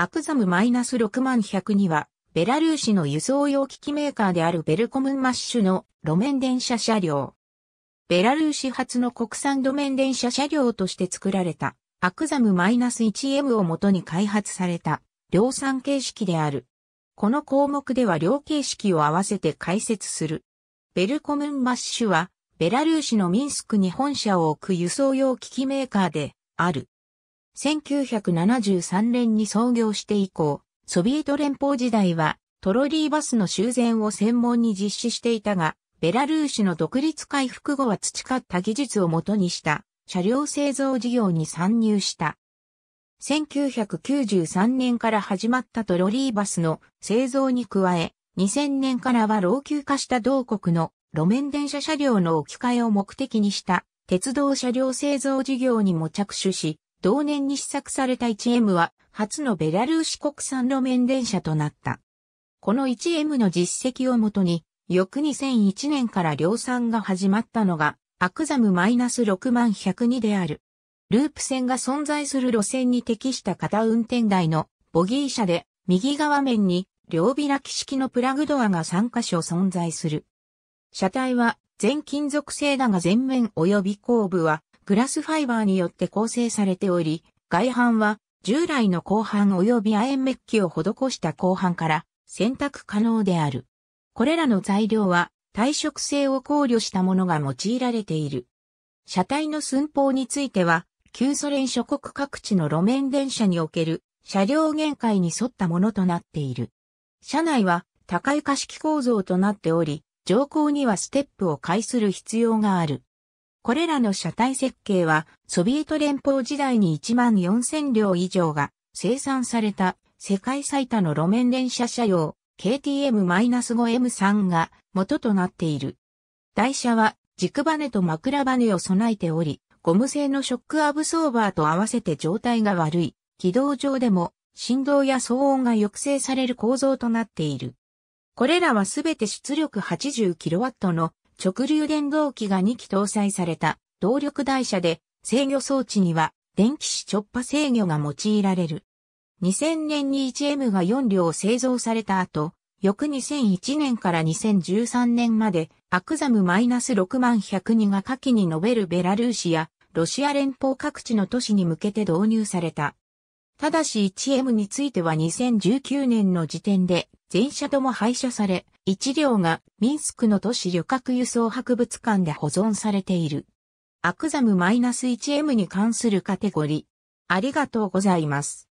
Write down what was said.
アクザム6 1 0 0には、ベラルーシの輸送用機器メーカーであるベルコムンマッシュの路面電車車両。ベラルーシ発の国産路面電車車両として作られた、アクザム -1M をもとに開発された、量産形式である。この項目では量形式を合わせて解説する。ベルコムンマッシュは、ベラルーシのミンスクに本社を置く輸送用機器メーカーである。1973年に創業して以降、ソビエト連邦時代はトロリーバスの修繕を専門に実施していたが、ベラルーシの独立回復後は培った技術をもとにした車両製造事業に参入した。1993年から始まったトロリーバスの製造に加え、2000年からは老朽化した同国の路面電車車両の置き換えを目的にした鉄道車両製造事業にも着手し、同年に試作された 1M は初のベラルーシ国産路面電車となった。この 1M の実績をもとに、翌2001年から量産が始まったのが、アクザム -6102 である。ループ線が存在する路線に適した片運転台のボギー車で、右側面に両開き式のプラグドアが3箇所存在する。車体は全金属製だが前面及び後部はグラスファイバーによって構成されており、外板は従来の後半及び亜鉛メッキを施した後半から選択可能である。これらの材料は耐食性を考慮したものが用いられている。車体の寸法については、旧ソ連諸国各地の路面電車における車両限界に沿ったものとなっている。車内は高床式構造となっており、乗降にはステップを介する必要がある。これらの車体設計は、ソビエト連邦時代に1万4000両以上が生産された世界最多の路面電車車用 KTM-5M3 が元となっている。台車は軸バネと枕バネを備えており、ゴム製のショックアブソーバーと合わせて状態が悪い、軌道上でも振動や騒音が抑制される構造となっている。これらはすべて出力 80kW の直流電動機が2機搭載された動力台車で制御装置には電気子直波制御が用いられる。2000年に 1M が4両製造された後、翌2001年から2013年までアクザム -6102 が下記に述べるベラルーシやロシア連邦各地の都市に向けて導入された。ただし 1M については2019年の時点で全社とも廃車され、一両がミンスクの都市旅客輸送博物館で保存されている。アクザム -1M に関するカテゴリー。ありがとうございます。